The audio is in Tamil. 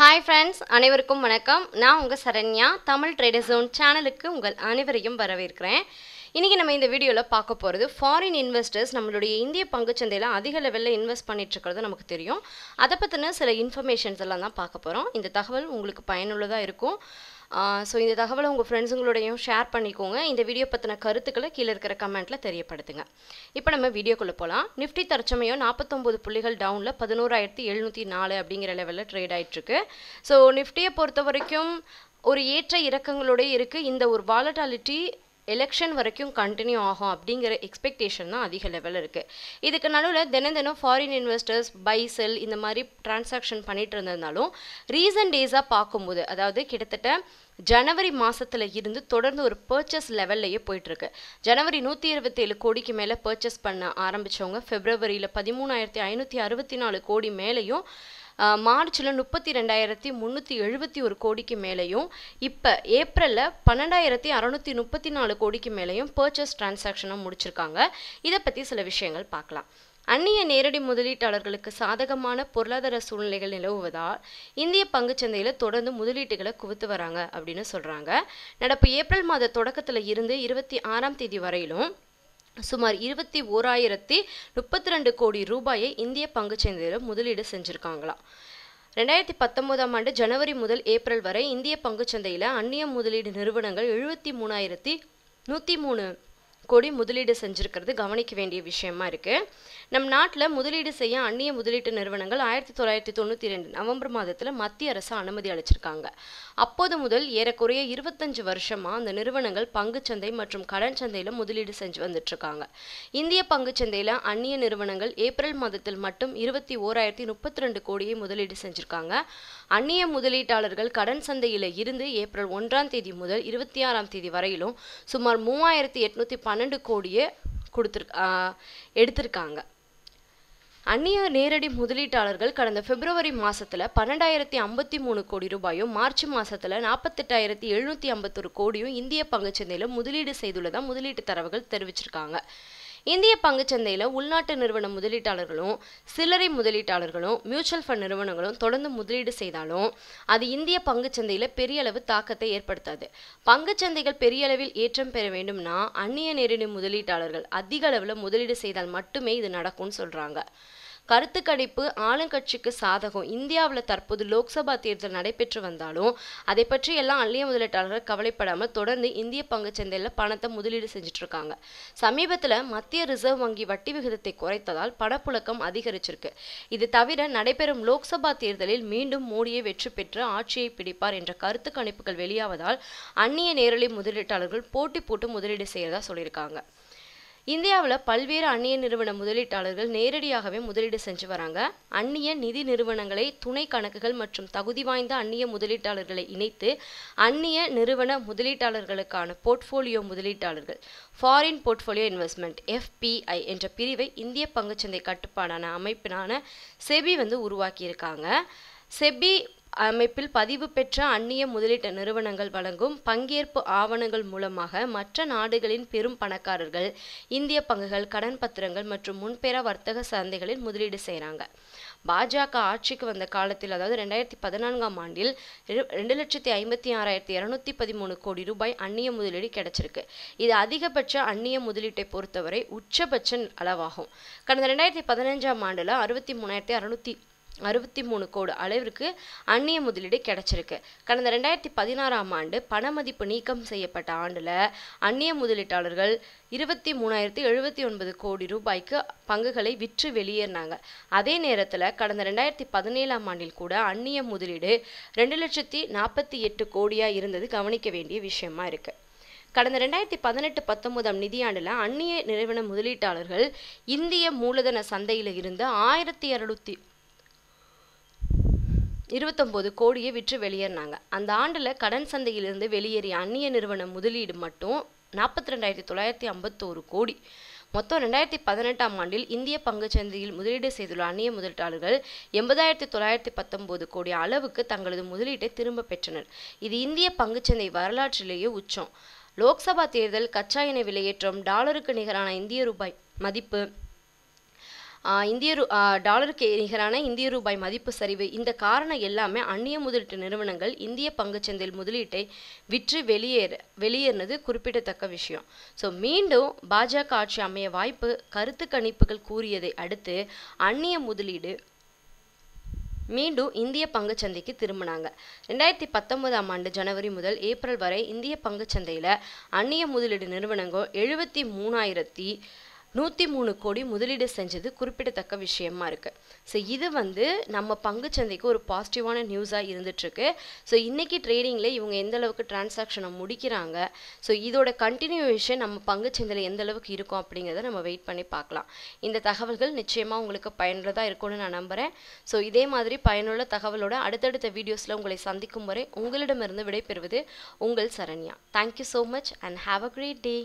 ஹாய் ஃப்ரெண்ட்ஸ் அனைவருக்கும் வணக்கம் நான் உங்கள் சரண்யா தமிழ் ட்ரேடர் ஜோன் சேனலுக்கு உங்கள் அனைவரையும் வரவேற்கிறேன் இன்றைக்கி நம்ம இந்த வீடியோவில் பார்க்க போகிறது ஃபாரின் இன்வெஸ்டர்ஸ் நம்மளுடைய இந்திய பங்குச்சந்தையில் அதிக லெவலில் இன்வெஸ்ட் பண்ணிட்டுருக்கிறது நமக்கு தெரியும் அதை பற்றின சில இன்ஃபர்மேஷன்ஸ் எல்லாம் தான் பார்க்க போகிறோம் இந்த தகவல் உங்களுக்கு பயனுள்ளதாக இருக்கும் ஸோ இந்த தகவலை உங்கள் ஃப்ரெண்ட்ஸுங்களோடையும் ஷேர் பண்ணிக்கோங்க இந்த வீடியோ பற்றின கருத்துக்களை கீழே இருக்கிற கமெண்ட்டில் தெரியப்படுத்துங்க இப்போ நம்ம வீடியோக்குள்ளே போகலாம் நிஃப்டி தற்சமயம் நாற்பத்தொம்பது புள்ளிகள் டவுனில் பதினோராயிரத்தி எழுநூற்றி நாலு அப்படிங்கிற லெவலில் ட்ரேட் ஆகிட்டுருக்கு ஸோ நிஃப்டியை பொறுத்த வரைக்கும் ஒரு ஏற்ற இறக்கங்களோடய இருக்குது இந்த ஒரு வாலட்டாலிட்டி எலெக்ஷன் வரைக்கும் கண்டினியூ ஆகும் அப்படிங்கிற எக்ஸ்பெக்டேஷன் தான் அதிக லெவலில் இருக்குது இதுக்கு நடுவில் தினம் தினம் ஃபாரின் இன்வெஸ்டர்ஸ் பை செல் இந்த மாதிரி டிரான்சாக்ஷன் பண்ணிகிட்டு இருந்ததுனாலும் ரீசன்ட் டேஸாக பார்க்கும்போது அதாவது கிட்டத்தட்ட ஜனவரி மாதத்தில் இருந்து தொடர்ந்து ஒரு பர்ச்சேஸ் லெவல்லையே போயிட்டுருக்கு ஜனவரி நூற்றி இருபத்தேழு கோடிக்கு மேலே பர்ச்சேஸ் பண்ண ஆரம்பித்தவங்க ஃபெப்ரவரியில் பதிமூணாயிரத்தி ஐநூற்றி அறுபத்தி நாலு கோடி மேலேயும் மார்ச்சில் முப்பத்தி ரெண்டாயிரத்தி முந்நூற்றி எழுபத்தி ஒரு கோடிக்கு மேலேயும் இப்போ ஏப்ரலில் பன்னெண்டாயிரத்தி அறநூற்றி முப்பத்தி நாலு கோடிக்கு மேலேயும் பர்ச்சேஸ் டிரான்சாக்ஷனை முடிச்சிருக்காங்க இதை பற்றி சில விஷயங்கள் பார்க்கலாம் அந்நிய நேரடி முதலீட்டாளர்களுக்கு சாதகமான பொருளாதார சூழ்நிலைகள் நிலவுவதால் இந்திய பங்குச்சந்தையில் தொடர்ந்து முதலீட்டுகளை குவித்து வராங்க அப்படின்னு சொல்கிறாங்க நடப்பு ஏப்ரல் மாத தொடக்கத்தில் இருந்து இருபத்தி ஆறாம் தேதி வரையிலும் சுமார் இருபத்தி ஓராயிரத்தி முப்பத்தி ரெண்டு கோடி ரூபாயை இந்திய சந்தையில் முதலீடு செஞ்சுருக்காங்களாம் ரெண்டாயிரத்தி பத்தொன்பதாம் ஆண்டு ஜனவரி முதல் ஏப்ரல் வரை இந்திய பங்குச்சந்தையில் அந்நிய முதலீடு நிறுவனங்கள் எழுபத்தி மூணாயிரத்தி நூற்றி மூணு கோடி முதலீடு செஞ்சுருக்கிறது கவனிக்க வேண்டிய விஷயமா இருக்குது நம் நாட்டில் முதலீடு செய்ய அந்நிய முதலீட்டு நிறுவனங்கள் ஆயிரத்தி தொள்ளாயிரத்தி தொண்ணூற்றி ரெண்டு நவம்பர் மாதத்தில் மத்திய அரசு அனுமதி அளிச்சிருக்காங்க அப்போது முதல் ஏறக்குறைய இருபத்தஞ்சு வருஷமாக அந்த நிறுவனங்கள் பங்குச்சந்தை மற்றும் கடன் சந்தையில் முதலீடு செஞ்சு வந்துட்டுருக்காங்க இந்திய பங்குச்சந்தையில் அந்நிய நிறுவனங்கள் ஏப்ரல் மாதத்தில் மட்டும் இருபத்தி ஓராயிரத்தி முப்பத்தி ரெண்டு கோடியை முதலீடு செஞ்சுருக்காங்க அந்நிய முதலீட்டாளர்கள் கடன் சந்தையில் இருந்து ஏப்ரல் ஒன்றாம் தேதி முதல் இருபத்தி ஆறாம் தேதி வரையிலும் சுமார் மூவாயிரத்தி எட்நூற்றி பன்னெண்டு கோடியே கொடுத்துரு எடுத்திருக்காங்க அந்நிய நேரடி முதலீட்டாளர்கள் கடந்த பிப்ரவரி மாசத்துல பன்னெண்டாயிரத்தி ஐம்பத்தி மூணு கோடி ரூபாயும் மார்ச் மாசத்துல நாற்பத்தெட்டாயிரத்தி எழுநூத்தி ஐம்பத்தொரு கோடியும் இந்திய பங்குச்சந்தையில முதலீடு செய்துள்ளதா முதலீட்டு தரவுகள் தெரிவிச்சிருக்காங்க இந்திய பங்குச்சந்தையில் உள்நாட்டு நிறுவன முதலீட்டாளர்களும் சில்லறை முதலீட்டாளர்களும் மியூச்சுவல் ஃபண்ட் நிறுவனங்களும் தொடர்ந்து முதலீடு செய்தாலும் அது இந்திய பங்குச்சந்தையில் பெரிய அளவு தாக்கத்தை ஏற்படுத்தாது பங்குச்சந்தைகள் பெரிய அளவில் ஏற்றம் பெற வேண்டும்னா அந்நிய நேரடி முதலீட்டாளர்கள் அதிக அளவில் முதலீடு செய்தால் மட்டுமே இது நடக்கும்னு சொல்கிறாங்க கருத்து கணிப்பு ஆளுங்கட்சிக்கு சாதகம் இந்தியாவில் தற்போது லோக்சபா தேர்தல் நடைபெற்று வந்தாலும் அதை பற்றி எல்லாம் அந்நிய முதலீட்டாளர்கள் கவலைப்படாமல் தொடர்ந்து இந்திய பங்கு சந்தையில் பணத்தை முதலீடு செஞ்சுட்டு இருக்காங்க சமீபத்தில் மத்திய ரிசர்வ் வங்கி வட்டி விகிதத்தை குறைத்ததால் பணப்புழக்கம் அதிகரிச்சிருக்கு இது தவிர நடைபெறும் லோக்சபா தேர்தலில் மீண்டும் மோடியை வெற்றி பெற்று ஆட்சியை பிடிப்பார் என்ற கருத்து கணிப்புகள் வெளியாவதால் அந்நிய நேரலி முதலீட்டாளர்கள் போட்டி போட்டு முதலீடு செய்யறதா சொல்லியிருக்காங்க இந்தியாவில் பல்வேறு அந்நிய நிறுவன முதலீட்டாளர்கள் நேரடியாகவே முதலீடு செஞ்சு வராங்க அந்நிய நிதி நிறுவனங்களை துணை கணக்குகள் மற்றும் தகுதி வாய்ந்த அந்நிய முதலீட்டாளர்களை இணைத்து அந்நிய நிறுவன முதலீட்டாளர்களுக்கான போர்ட்ஃபோலியோ முதலீட்டாளர்கள் ஃபாரின் போர்ட்ஃபோலியோ இன்வெஸ்ட்மெண்ட் எஃபிஐ என்ற பிரிவை இந்திய பங்குச்சந்தை கட்டுப்பாடான அமைப்பினான செபி வந்து உருவாக்கியிருக்காங்க செபி அமைப்பில் பதிவு பெற்ற அந்நிய முதலீட்டு நிறுவனங்கள் வழங்கும் பங்கேற்பு ஆவணங்கள் மூலமாக மற்ற நாடுகளின் பெரும் பணக்காரர்கள் இந்திய பங்குகள் கடன் பத்திரங்கள் மற்றும் முன்பெற வர்த்தக சந்தைகளில் முதலீடு செய்கிறாங்க பாஜக ஆட்சிக்கு வந்த காலத்தில் அதாவது ரெண்டாயிரத்தி பதினான்காம் ஆண்டில் ரெண்டு லட்சத்தி ஐம்பத்தி ஆறாயிரத்தி இரநூத்தி பதிமூணு கோடி ரூபாய் அந்நிய முதலீடு கிடைச்சிருக்கு இது அதிகபட்ச அந்நிய முதலீட்டை பொறுத்தவரை உச்சபட்ச அளவாகும் கடந்த ரெண்டாயிரத்தி பதினஞ்சாம் ஆண்டில் அறுபத்தி மூணாயிரத்தி அறுநூத்தி அறுபத்தி மூணு கோடி அளவிற்கு அந்நிய முதலீடு கிடைச்சிருக்கு கடந்த ரெண்டாயிரத்தி பதினாறாம் ஆண்டு பணமதிப்பு நீக்கம் செய்யப்பட்ட ஆண்டில் அந்நிய முதலீட்டாளர்கள் இருபத்தி மூணாயிரத்தி எழுபத்தி ஒன்பது கோடி ரூபாய்க்கு பங்குகளை விற்று வெளியேறினாங்க அதே நேரத்தில் கடந்த ரெண்டாயிரத்தி பதினேழாம் ஆண்டில் கூட அந்நிய முதலீடு ரெண்டு லட்சத்தி நாற்பத்தி எட்டு கோடியாக இருந்தது கவனிக்க வேண்டிய விஷயமா இருக்குது கடந்த ரெண்டாயிரத்தி பதினெட்டு பத்தொன்பதாம் நிதியாண்டில் அந்நிய நிறுவன முதலீட்டாளர்கள் இந்திய மூலதன சந்தையில் இருந்து ஆயிரத்தி இரநூத்தி இருபத்தொம்போது கோடியை விற்று வெளியேறினாங்க அந்த ஆண்டில் கடன் சந்தையிலிருந்து வெளியேறிய அந்நிய நிறுவன முதலீடு மட்டும் நாற்பத்தி ரெண்டாயிரத்தி தொள்ளாயிரத்தி ஐம்பத்தோரு கோடி மொத்தம் ரெண்டாயிரத்தி பதினெட்டாம் ஆண்டில் இந்திய சந்தையில் முதலீடு செய்துள்ள அந்நிய முதலீட்டாளர்கள் எண்பதாயிரத்தி தொள்ளாயிரத்தி பத்தொம்போது கோடி அளவுக்கு தங்களது முதலீட்டை திரும்ப பெற்றனர் இது இந்திய பங்குச்சந்தை வரலாற்றிலேயே உச்சம் லோக்சபா தேர்தல் கச்சா எண்ணெய் விலையேற்றம் டாலருக்கு நிகரான இந்திய ரூபாய் மதிப்பு இந்திய ரூ டாலருக்கு நிகரான இந்திய ரூபாய் மதிப்பு சரிவு இந்த காரணம் எல்லாமே அந்நிய முதலீட்டு நிறுவனங்கள் இந்திய பங்குச்சந்தையில் முதலீட்டை விற்று வெளியேற வெளியேறினது குறிப்பிடத்தக்க விஷயம் ஸோ மீண்டும் பாஜக ஆட்சி அமைய வாய்ப்பு கருத்து கணிப்புகள் கூறியதை அடுத்து அந்நிய முதலீடு மீண்டும் இந்திய பங்குச்சந்தைக்கு திரும்பினாங்க ரெண்டாயிரத்தி பத்தொன்பதாம் ஆண்டு ஜனவரி முதல் ஏப்ரல் வரை இந்திய பங்குச்சந்தையில் அந்நிய முதலீடு நிறுவனங்கள் எழுபத்தி மூணாயிரத்தி நூற்றி மூணு கோடி முதலீடு செஞ்சது குறிப்பிடத்தக்க விஷயமா இருக்குது ஸோ இது வந்து நம்ம பங்குச்சந்தைக்கு ஒரு பாசிட்டிவான நியூஸாக இருந்துகிட்ருக்கு ஸோ இன்றைக்கி ட்ரேடிங்கில் இவங்க எந்தளவுக்கு அளவுக்கு டிரான்சாக்ஷனை முடிக்கிறாங்க ஸோ இதோட கண்டினியூவேஷன் நம்ம பங்குச்சந்தையில் எந்த அளவுக்கு இருக்கும் அப்படிங்கிறத நம்ம வெயிட் பண்ணி பார்க்கலாம் இந்த தகவல்கள் நிச்சயமாக உங்களுக்கு பயனுள்ளதாக இருக்கும்னு நான் நம்புகிறேன் ஸோ இதே மாதிரி பயனுள்ள தகவலோட அடுத்தடுத்த வீடியோஸில் உங்களை சந்திக்கும் வரை உங்களிடமிருந்து விடைபெறுவது உங்கள் Saranya thank you so much and have a great day